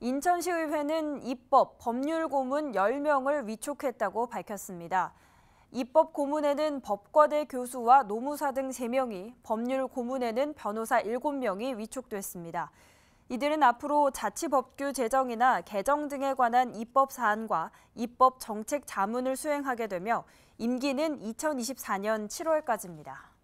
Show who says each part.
Speaker 1: 인천시의회는 입법, 법률 고문 10명을 위촉했다고 밝혔습니다. 입법 고문에는 법과대 교수와 노무사 등 3명이, 법률 고문에는 변호사 7명이 위촉됐습니다. 이들은 앞으로 자치법규 제정이나 개정 등에 관한 입법 사안과 입법 정책 자문을 수행하게 되며 임기는 2024년 7월까지입니다.